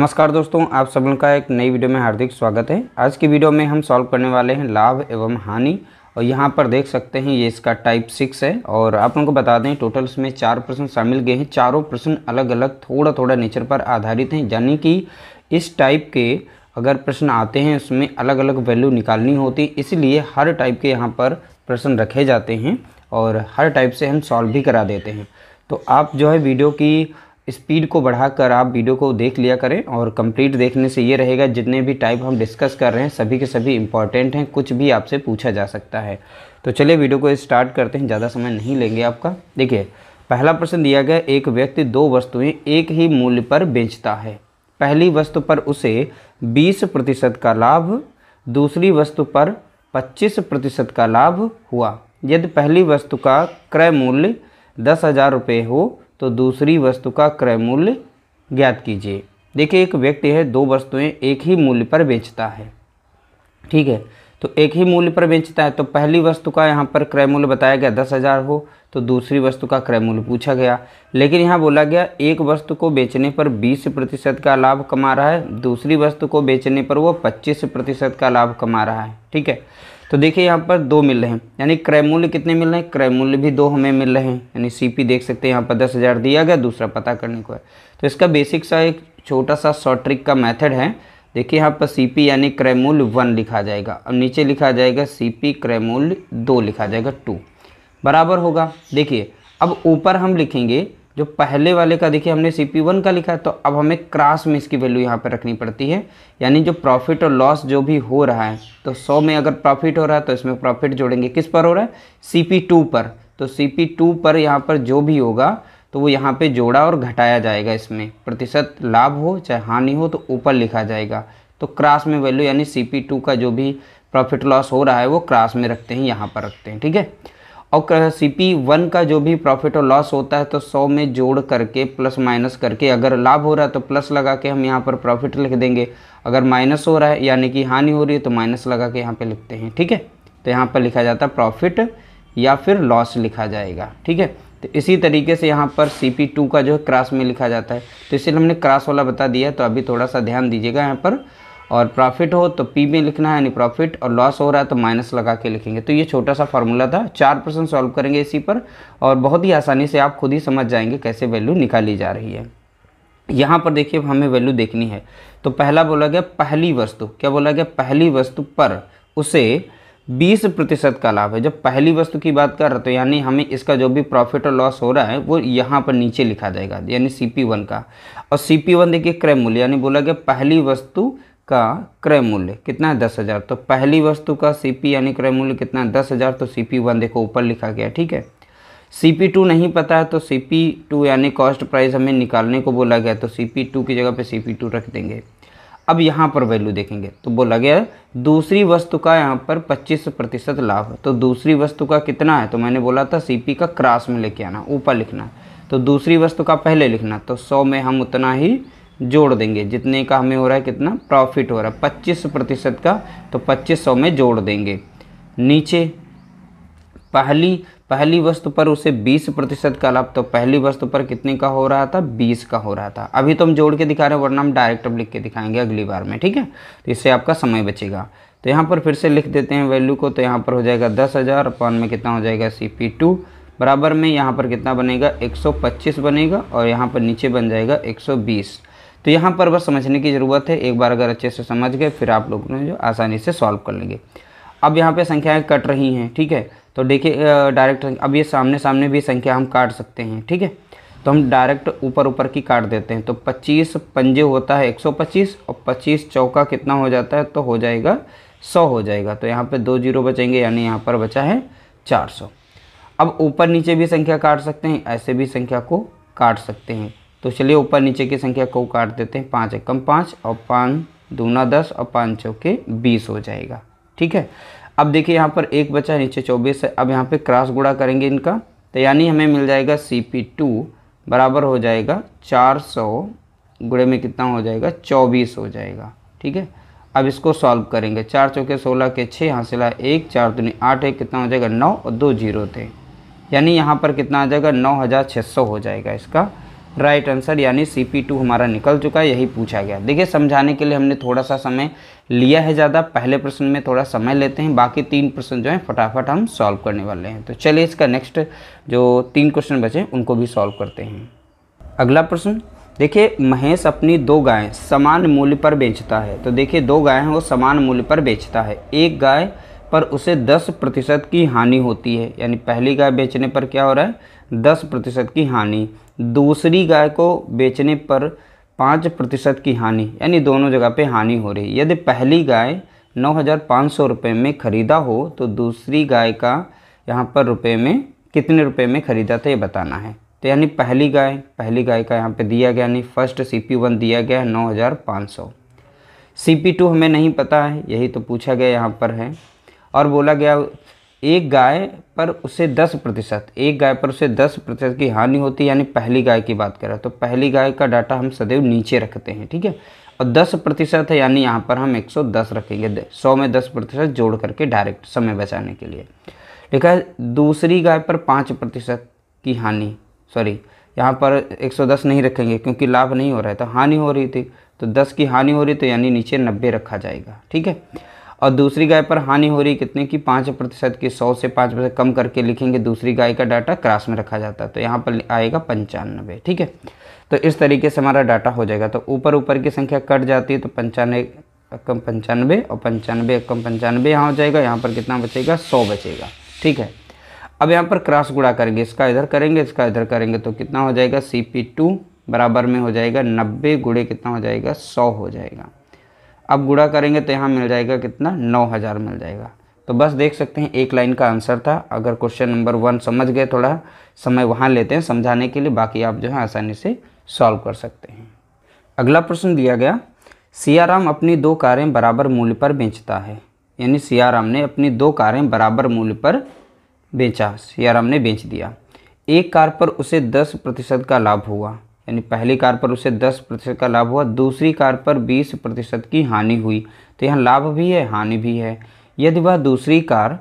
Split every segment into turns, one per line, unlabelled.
नमस्कार दोस्तों आप सब का एक नई वीडियो में हार्दिक स्वागत है आज की वीडियो में हम सॉल्व करने वाले हैं लाभ एवं हानि और यहाँ पर देख सकते हैं ये इसका टाइप सिक्स है और आप लोगों को बता दें टोटल इसमें चार प्रश्न शामिल गए हैं चारों प्रश्न अलग अलग थोड़ा थोड़ा नेचर पर आधारित हैं यानी कि इस टाइप के अगर प्रश्न आते हैं उसमें अलग अलग वैल्यू निकालनी होती इसलिए हर टाइप के यहाँ पर प्रश्न रखे जाते हैं और हर टाइप से हम सॉल्व भी करा देते हैं तो आप जो है वीडियो की स्पीड को बढ़ाकर आप वीडियो को देख लिया करें और कंप्लीट देखने से ये रहेगा जितने भी टाइप हम डिस्कस कर रहे हैं सभी के सभी इंपॉर्टेंट हैं कुछ भी आपसे पूछा जा सकता है तो चलिए वीडियो को स्टार्ट करते हैं ज़्यादा समय नहीं लेंगे आपका देखिए पहला प्रश्न दिया गया एक व्यक्ति दो वस्तुएँ एक ही मूल्य पर बेचता है पहली वस्तु पर उसे बीस प्रतिशत का लाभ दूसरी वस्तु पर पच्चीस प्रतिशत का लाभ हुआ यदि पहली वस्तु का क्रय मूल्य दस हज़ार रुपये हो तो दूसरी वस्तु का क्रय मूल्य ज्ञात कीजिए देखिए एक व्यक्ति है दो वस्तुएं एक ही मूल्य पर बेचता है ठीक है तो एक ही मूल्य पर बेचता है तो पहली वस्तु का यहाँ पर क्रय मूल्य बताया गया दस हज़ार हो तो दूसरी वस्तु का क्रय मूल्य पूछा गया लेकिन यहाँ बोला गया एक वस्तु को बेचने पर बीस प्रतिशत का लाभ कमा रहा है दूसरी वस्तु को बेचने पर वो पच्चीस प्रतिशत का लाभ कमा रहा है ठीक है तो देखिए यहाँ पर दो मिल रहे हैं यानी क्रय मूल्य कितने मिल रहे हैं क्रय मूल्य भी दो हमें मिल रहे हैं यानी सीपी देख सकते हैं यहाँ पर दस हज़ार दिया गया दूसरा पता करने को है तो इसका बेसिक सा एक छोटा सा शॉर्ट ट्रिक का मेथड है देखिए यहाँ पर पी यानी क्रय मूल्य वन लिखा जाएगा अब नीचे लिखा जाएगा पी क्रय मूल्य दो लिखा जाएगा टू बराबर होगा देखिए अब ऊपर हम लिखेंगे जो पहले वाले का देखिए हमने सी पी वन का लिखा है तो अब हमें क्रास में इसकी वैल्यू यहाँ पर रखनी पड़ती है यानी जो प्रॉफिट और लॉस जो भी हो रहा है तो सौ में अगर प्रॉफिट हो रहा है तो इसमें प्रॉफिट जोड़ेंगे किस पर हो रहा है सी पी टू पर तो सी पी टू पर यहाँ पर जो भी होगा तो वो यहाँ पर जोड़ा और घटाया जाएगा इसमें प्रतिशत लाभ हो चाहे हानि हो तो ऊपर लिखा जाएगा तो क्रास में वैल्यू यानी सी पी टू का जो भी प्रॉफिट लॉस हो रहा है वो क्रास में रखते हैं यहाँ पर रखते हैं ठीक है और सी पी वन का जो भी प्रॉफिट और लॉस होता है तो सौ में जोड़ करके प्लस माइनस करके अगर लाभ हो रहा है तो प्लस लगा के हम यहाँ पर प्रॉफिट लिख देंगे अगर माइनस हो रहा है यानी कि हानि हो रही है तो माइनस लगा के यहाँ पे लिखते हैं ठीक है तो यहाँ पर लिखा जाता है प्रॉफिट या फिर लॉस लिखा जाएगा ठीक है तो इसी तरीके से यहाँ पर सी पी टू का जो है क्रास में लिखा जाता है तो इसलिए हमने क्रास वाला बता दिया तो अभी थोड़ा सा ध्यान दीजिएगा यहाँ पर और प्रॉफिट हो तो पी में लिखना है यानी प्रॉफिट और लॉस हो रहा है तो माइनस लगा के लिखेंगे तो ये छोटा सा फॉर्मूला था चार परसेंट सॉल्व करेंगे इसी पर और बहुत ही आसानी से आप खुद ही समझ जाएंगे कैसे वैल्यू निकाली जा रही है यहाँ पर देखिए हमें वैल्यू देखनी है तो पहला बोला गया पहली वस्तु क्या बोला गया पहली वस्तु पर उसे बीस प्रतिशत का लाभ है जब पहली वस्तु की बात कर रहे तो यानी हमें इसका जो भी प्रॉफिट और लॉस हो रहा है वो यहाँ पर नीचे लिखा जाएगा यानी सी पी वन का और सी पी वन देखिए क्रय मूल्य यानी बोला गया पहली वस्तु का क्रय मूल्य कितना है दस हज़ार तो पहली वस्तु का सीपी यानी क्रय मूल्य कितना है दस हज़ार तो सीपी वन देखो ऊपर लिखा गया ठीक है सीपी टू नहीं पता है तो सीपी टू यानी कॉस्ट प्राइस हमें निकालने को बोला गया तो सीपी टू की जगह पे सीपी टू रख देंगे अब यहाँ पर वैल्यू देखेंगे तो बोला गया दूसरी वस्तु का यहाँ पर पच्चीस प्रतिशत लाभ तो दूसरी वस्तु का कितना है तो मैंने बोला था पी का क्रास में लेके आना ऊपर लिखना तो दूसरी वस्तु का पहले लिखना तो सौ में हम उतना ही जोड़ देंगे जितने का हमें हो रहा है कितना प्रॉफिट हो रहा है पच्चीस प्रतिशत का तो पच्चीस सौ में जोड़ देंगे नीचे पहली पहली वस्तु पर उसे 20 प्रतिशत का लाभ तो पहली वस्तु पर कितने का हो रहा था 20 का हो रहा था अभी तो हम जोड़ के दिखा रहे हैं वरना हम डायरेक्ट अब लिख के दिखाएंगे अगली बार में ठीक है तो इससे आपका समय बचेगा तो यहाँ पर फिर से लिख देते हैं वैल्यू को तो यहाँ पर हो जाएगा दस हज़ार अपॉन में कितना हो जाएगा सी पी टू बराबर में यहाँ पर कितना बनेगा पच्चीस बनेगा और यहाँ पर नीचे बन जाएगा बीस तो यहाँ पर बस समझने की ज़रूरत है एक बार अगर अच्छे से समझ गए फिर आप लोग ने जो आसानी से सॉल्व कर लेंगे अब यहाँ पे संख्याएं कट रही हैं ठीक है तो देखिए डायरेक्ट अब ये सामने सामने भी संख्या हम काट सकते हैं ठीक है तो हम डायरेक्ट ऊपर ऊपर की काट देते हैं तो 25 पंजे होता है 125 और 25 चौका कितना हो जाता है तो हो जाएगा 100 हो जाएगा तो यहाँ पे दो जीरो बचेंगे यानी यहाँ पर बचा है 400 अब ऊपर नीचे भी संख्या काट सकते हैं ऐसे भी संख्या को काट सकते हैं तो चलिए ऊपर नीचे की संख्या को काट देते हैं पाँच एकम पाँच और पाँच दूना दस और पाँच चौके बीस हो जाएगा ठीक है अब देखिए यहाँ पर एक बचा नीचे चौबीस है अब यहाँ पे क्रॉस गुड़ा करेंगे इनका तो यानी हमें मिल जाएगा सी पी टू बराबर हो जाएगा चार सौ गुड़े में कितना हो जाएगा चौबीस हो जाएगा ठीक है अब इसको सॉल्व करेंगे चार चौके सोलह के छः यहाँ सिला एक चार दूनी आठ एक कितना हो जाएगा नौ और दो जीरो थे यानी यहाँ पर कितना आ जाएगा नौ हज़ार छः सौ हो जाएगा इसका राइट आंसर यानी सी पी टू हमारा निकल चुका है यही पूछा गया देखिए समझाने के लिए हमने थोड़ा सा समय लिया है ज़्यादा पहले प्रश्न में थोड़ा समय लेते हैं बाकी तीन प्रश्न जो हैं फटाफट हम सॉल्व करने वाले हैं तो चलिए इसका नेक्स्ट जो तीन क्वेश्चन बचे उनको भी सॉल्व करते हैं अगला प्रश्न देखिए महेश अपनी दो गायें समान मूल्य पर बेचता है तो देखिए दो गायें हैं वो समान मूल्य पर बेचता है एक गाय पर उसे 10 प्रतिशत की हानि होती है यानी पहली गाय बेचने पर क्या हो रहा है 10 प्रतिशत की हानि दूसरी गाय को बेचने पर पाँच प्रतिशत की हानि यानी दोनों जगह पे हानि हो रही है यदि पहली गाय नौ हज़ार पाँच सौ रुपये में ख़रीदा हो तो दूसरी गाय का यहाँ पर रुपये में कितने रुपये में ख़रीदा था ये बताना है तो यानी पहली गाय पहली गाय का यहाँ पर दिया गया यानी फर्स्ट सी पी वन दिया गया है नौ हज़ार पाँच सौ सी पी टू हमें नहीं पता है यही तो पूछा गया यहाँ पर है और बोला गया एक गाय पर उसे दस प्रतिशत एक गाय पर उसे दस प्रतिशत की हानि होती है यानी पहली गाय की बात करें तो पहली गाय का डाटा हम सदैव नीचे रखते हैं ठीक है और दस प्रतिशत है यानी यहाँ पर हम 110 रखेंगे सौ में दस प्रतिशत जोड़ करके डायरेक्ट समय बचाने के लिए ठीक है दूसरी गाय पर पाँच प्रतिशत की हानि सॉरी यहाँ पर 110 नहीं रखेंगे क्योंकि लाभ नहीं हो रहा है तो हानि हो रही थी तो 10 की हानि हो रही तो यानी नीचे 90 रखा जाएगा ठीक है और दूसरी गाय पर हानि हो रही कितने की पाँच प्रतिशत की सौ से पाँच प्रतिशत कम करके लिखेंगे दूसरी गाय का डाटा क्रास में रखा जाता है तो यहाँ पर आएगा पंचानबे ठीक है तो इस तरीके से हमारा डाटा हो जाएगा तो ऊपर ऊपर की संख्या कट जाती है तो पंचानवे कम पंचानवे और पंचानवे कम पंचानवे यहाँ हो जाएगा यहाँ पर कितना बचेगा सौ बचेगा ठीक है अब यहाँ पर क्रास गुड़ा करेंगे इसका इधर करेंगे इसका इधर करेंगे तो कितना हो जाएगा सी पी टू बराबर में हो जाएगा नब्बे गुड़े कितना हो जाएगा सौ हो जाएगा अब गुड़ा करेंगे तो यहाँ मिल जाएगा कितना नौ हज़ार मिल जाएगा तो बस देख सकते हैं एक लाइन का आंसर था अगर क्वेश्चन नंबर वन समझ गए थोड़ा समय वहाँ लेते हैं समझाने के लिए बाकी आप जो है आसानी से सॉल्व कर सकते हैं अगला प्रश्न दिया गया सियाराम अपनी दो कारें बराबर मूल्य पर बेचता है यानी सियाराम ने अपनी दो कारें बराबर मूल्य पर बेचा सियाराम ने बेच दिया एक कार पर उसे दस प्रतिशत का लाभ हुआ यानी पहली कार पर उसे 10 प्रतिशत का लाभ हुआ दूसरी कार पर 20 प्रतिशत की हानि हुई तो यहाँ लाभ भी है हानि भी है यदि वह दूसरी कार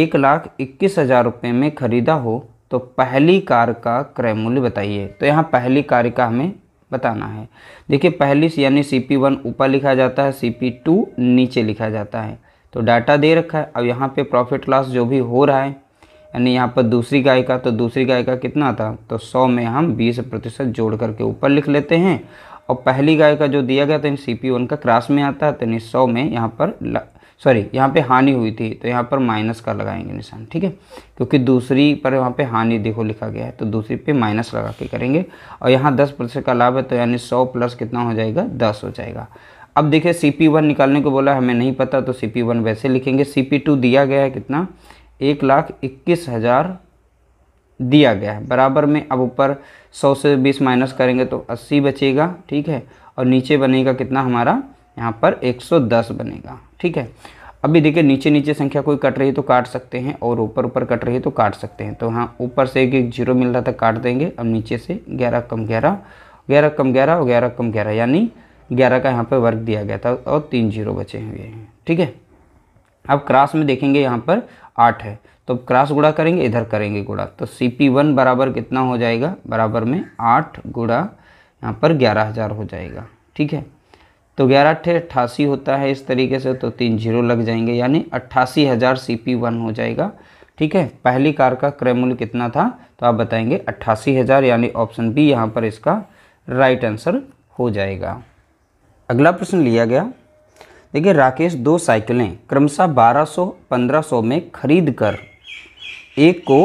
एक लाख इक्कीस हज़ार रुपये में ख़रीदा हो तो पहली कार का क्रय मूल्य बताइए तो यहाँ पहली कार का हमें बताना है देखिए पहली यानी सी पी वन ऊपर लिखा जाता है सी पी टू नीचे लिखा जाता है तो डाटा दे रखा है अब यहाँ पे प्रॉफिट लॉस जो भी हो रहा है यानी यहाँ पर दूसरी गाय का तो दूसरी गाय का कितना था तो सौ में हम बीस प्रतिशत जोड़ करके ऊपर लिख लेते हैं और पहली गाय का जो दिया गया था सी पी वन का क्रास में आता है तो यानी सौ में यहाँ पर सॉरी यहाँ पे हानि हुई थी तो यहाँ पर माइनस का लगाएंगे निशान ठीक है क्योंकि दूसरी पर यहाँ पे हानि देखो लिखा गया है तो दूसरी पे माइनस लगा के करेंगे और यहाँ दस प्रतिशत का लाभ है तो यानी सौ प्लस कितना हो जाएगा दस हो जाएगा अब देखिए सी पी वन निकालने को बोला हमें नहीं पता तो सी पी वन वैसे लिखेंगे सी पी टू दिया गया है कितना एक लाख इक्कीस हज़ार दिया गया है बराबर में अब ऊपर सौ से बीस माइनस करेंगे तो अस्सी बचेगा ठीक है और नीचे बनेगा कितना हमारा यहाँ पर एक सौ दस बनेगा ठीक है अभी देखिए नीचे नीचे संख्या कोई कट रही है तो काट सकते हैं और ऊपर ऊपर कट रही है तो काट सकते हैं तो हाँ ऊपर से एक एक जीरो मिल रहा था काट देंगे अब नीचे से ग्यारह कम ग्यारह ग्यारह कम ग्यारह और ग्यारह कम ग्यारह यानी ग्यारह का यहाँ पर वर्क दिया गया था और तीन जीरो बचे हुए हैं ठीक है अब क्रास में देखेंगे यहाँ पर आठ है तो अब क्रास गुड़ा करेंगे इधर करेंगे गुड़ा तो सी पी वन बराबर कितना हो जाएगा बराबर में आठ गुड़ा यहाँ पर ग्यारह हज़ार हो जाएगा ठीक है तो ग्यारह अट्ठे अट्ठासी होता है इस तरीके से तो तीन जीरो लग जाएंगे यानी अट्ठासी हज़ार सी पी वन हो जाएगा ठीक है पहली कार का क्रय मूल्य कितना था तो आप बताएंगे अट्ठासी हज़ार यानी ऑप्शन बी यहाँ पर इसका राइट आंसर हो जाएगा अगला प्रश्न लिया गया देखिए राकेश दो साइकिलें क्रमशः 1200, 1500 में खरीद कर एक को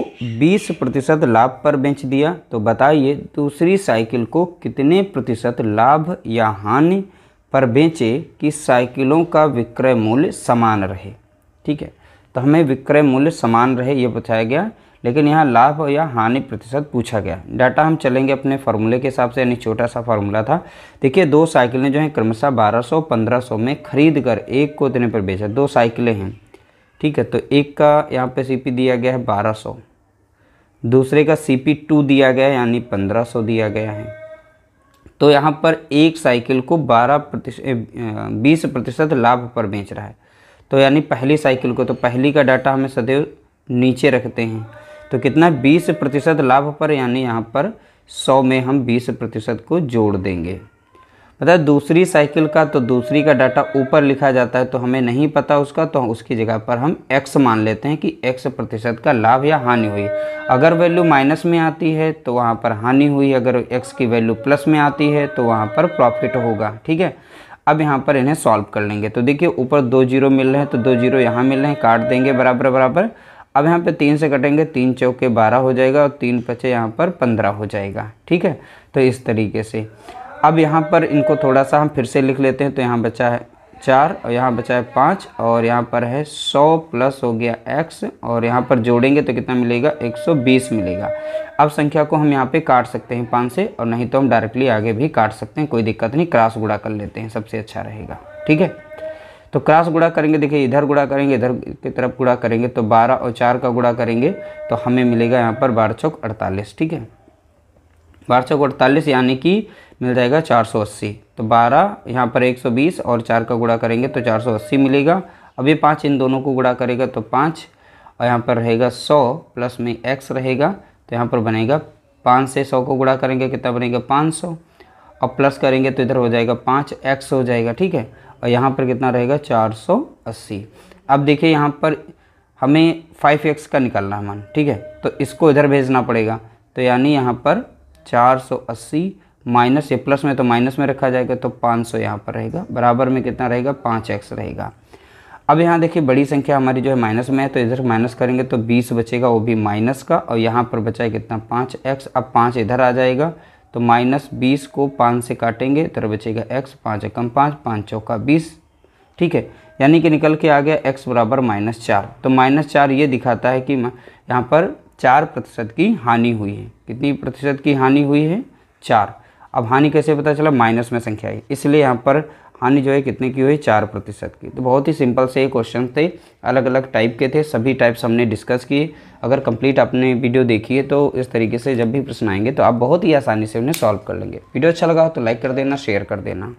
20 प्रतिशत लाभ पर बेच दिया तो बताइए दूसरी साइकिल को कितने प्रतिशत लाभ या हानि पर बेचे कि साइकिलों का विक्रय मूल्य समान रहे ठीक है तो हमें विक्रय मूल्य समान रहे ये बताया गया लेकिन यहाँ लाभ या हानि प्रतिशत पूछा गया डाटा हम चलेंगे अपने फार्मूले के हिसाब से यानी छोटा सा फार्मूला था देखिए दो साइकिलें जो हैं क्रमशः 1200 1500 में खरीद कर एक को इतने पर बेचा दो साइकिलें हैं ठीक है तो एक का यहाँ पे सीपी दिया गया है 1200 दूसरे का पी टू दिया गया है यानी सौ दिया गया है तो यहाँ पर एक साइकिल को बारह प्रतिशत बीस प्रतिशत लाभ पर बेच रहा है तो यानी पहली साइकिल को तो पहली का डाटा हमें सदैव नीचे रखते हैं तो कितना बीस प्रतिशत लाभ पर यानी यहाँ पर सौ में हम बीस प्रतिशत को जोड़ देंगे पता मतलब दूसरी साइकिल का तो दूसरी का डाटा ऊपर लिखा जाता है तो हमें नहीं पता उसका तो उसकी जगह पर हम x मान लेते हैं कि x प्रतिशत का लाभ या हानि हुई अगर वैल्यू माइनस में आती है तो वहाँ पर हानि हुई अगर x की वैल्यू प्लस में आती है तो वहाँ पर प्रॉफिट होगा ठीक है अब यहाँ पर इन्हें सॉल्व कर लेंगे तो देखिए ऊपर दो जीरो मिल रहे हैं तो दो जीरो यहाँ मिल रहे हैं काट देंगे बराबर बराबर अब यहाँ पे तीन से कटेंगे तीन चौके बारह हो जाएगा और तीन पचे यहाँ पर पंद्रह हो जाएगा ठीक है तो इस तरीके से अब यहाँ पर इनको थोड़ा सा हम फिर से लिख लेते हैं तो यहाँ बचा है चार और यहाँ बचा है पाँच और यहाँ पर है सौ प्लस हो गया एक्स और यहाँ पर जोड़ेंगे तो कितना मिलेगा एक सौ बीस मिलेगा अब संख्या को हम यहाँ पे काट सकते हैं पाँच से और नहीं तो हम डायरेक्टली आगे भी काट सकते हैं कोई दिक्कत नहीं क्रास गुड़ा कर लेते हैं सबसे अच्छा रहेगा ठीक है तो क्रॉस गुड़ा करेंगे देखिए इधर गुड़ा करेंगे इधर की तरफ गुड़ा करेंगे तो बारह और चार का गुड़ा करेंगे तो हमें मिलेगा यहाँ पर बारह चौक अड़तालीस ठीक है बारह चौक अड़तालीस यानी कि मिल जाएगा चार सौ अस्सी तो बारह यहाँ पर एक सौ बीस और चार का गुड़ा करेंगे तो चार सौ अस्सी मिलेगा अब ये पाँच इन दोनों को गुड़ा करेगा तो पाँच और यहाँ पर रहेगा सौ प्लस में एक्स रहेगा तो यहाँ पर बनेगा पाँच से सौ को गुड़ा करेंगे कितना बनेगा पाँच सौ और प्लस करेंगे तो इधर हो जाएगा पाँच एक्स हो जाएगा ठीक है और यहाँ पर कितना रहेगा 480 अब देखिए यहाँ पर हमें 5x का निकालना है मान ठीक है तो इसको इधर भेजना पड़ेगा तो यानी यहाँ पर 480 माइनस ये प्लस में तो माइनस में रखा जाएगा तो 500 सौ यहाँ पर रहेगा बराबर में कितना रहेगा 5x रहेगा अब यहाँ देखिए बड़ी संख्या हमारी जो है माइनस में है तो इधर माइनस करेंगे तो 20 बचेगा वो भी माइनस का और यहाँ पर बचा कितना कितना एक्स अब पाँच इधर आ जाएगा तो माइनस बीस को पाँच से काटेंगे तो बचेगा एक्स पाँच एकम पाँच पाँच चौका बीस ठीक है यानी कि निकल के आ गया एक्स बराबर माइनस चार तो माइनस चार ये दिखाता है कि यहाँ पर चार प्रतिशत की हानि हुई है कितनी प्रतिशत की हानि हुई है चार अब हानि कैसे पता चला माइनस में संख्या है इसलिए यहाँ पर हानि जो है कितने की हुई चार प्रतिशत की तो बहुत ही सिंपल से ये क्वेश्चन थे अलग अलग टाइप के थे सभी टाइप्स हमने डिस्कस किए अगर कंप्लीट आपने वीडियो देखी है तो इस तरीके से जब भी प्रश्न आएंगे तो आप बहुत ही आसानी से उन्हें सॉल्व कर लेंगे वीडियो अच्छा लगा तो लाइक कर देना शेयर कर देना